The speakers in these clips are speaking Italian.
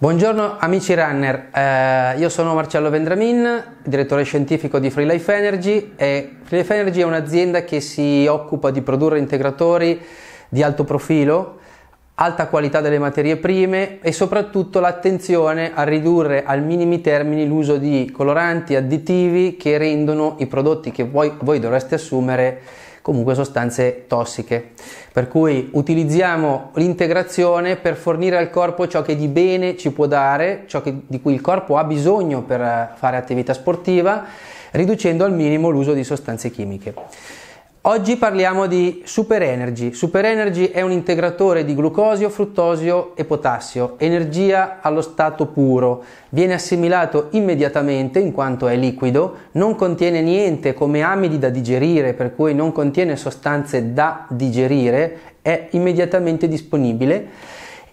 Buongiorno amici runner, eh, io sono Marcello Vendramin, direttore scientifico di Free Life Energy e Free Life Energy è un'azienda che si occupa di produrre integratori di alto profilo alta qualità delle materie prime e soprattutto l'attenzione a ridurre al minimi termini l'uso di coloranti, additivi che rendono i prodotti che voi, voi dovreste assumere comunque sostanze tossiche. Per cui utilizziamo l'integrazione per fornire al corpo ciò che di bene ci può dare, ciò che, di cui il corpo ha bisogno per fare attività sportiva, riducendo al minimo l'uso di sostanze chimiche. Oggi parliamo di Super Energy. Super Energy è un integratore di glucosio, fruttosio e potassio, energia allo stato puro. Viene assimilato immediatamente in quanto è liquido, non contiene niente come amidi da digerire, per cui non contiene sostanze da digerire, è immediatamente disponibile.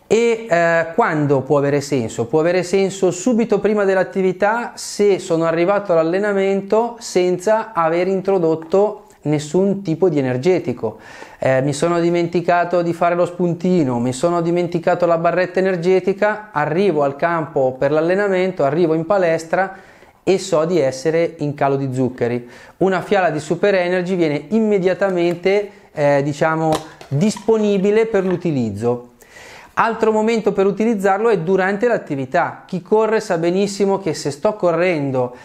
E eh, quando può avere senso? Può avere senso subito prima dell'attività se sono arrivato all'allenamento senza aver introdotto nessun tipo di energetico. Eh, mi sono dimenticato di fare lo spuntino, mi sono dimenticato la barretta energetica, arrivo al campo per l'allenamento, arrivo in palestra e so di essere in calo di zuccheri. Una fiala di super energy viene immediatamente eh, diciamo disponibile per l'utilizzo. Altro momento per utilizzarlo è durante l'attività. Chi corre sa benissimo che se sto correndo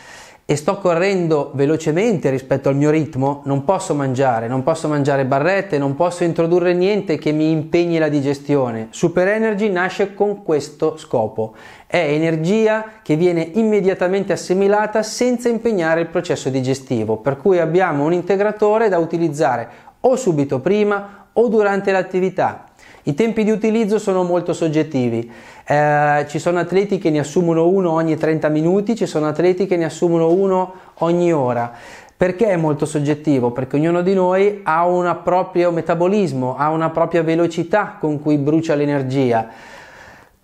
e sto correndo velocemente rispetto al mio ritmo, non posso mangiare, non posso mangiare barrette, non posso introdurre niente che mi impegni la digestione. Super Energy nasce con questo scopo. È energia che viene immediatamente assimilata senza impegnare il processo digestivo, per cui abbiamo un integratore da utilizzare o subito prima o durante l'attività i tempi di utilizzo sono molto soggettivi, eh, ci sono atleti che ne assumono uno ogni 30 minuti, ci sono atleti che ne assumono uno ogni ora. Perché è molto soggettivo? Perché ognuno di noi ha un proprio metabolismo, ha una propria velocità con cui brucia l'energia.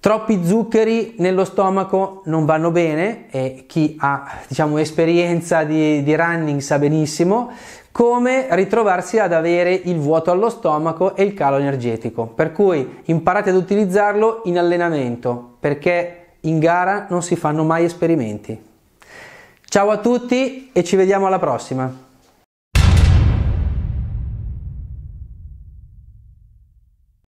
Troppi zuccheri nello stomaco non vanno bene e chi ha diciamo, esperienza di, di running sa benissimo come ritrovarsi ad avere il vuoto allo stomaco e il calo energetico. Per cui imparate ad utilizzarlo in allenamento perché in gara non si fanno mai esperimenti. Ciao a tutti e ci vediamo alla prossima.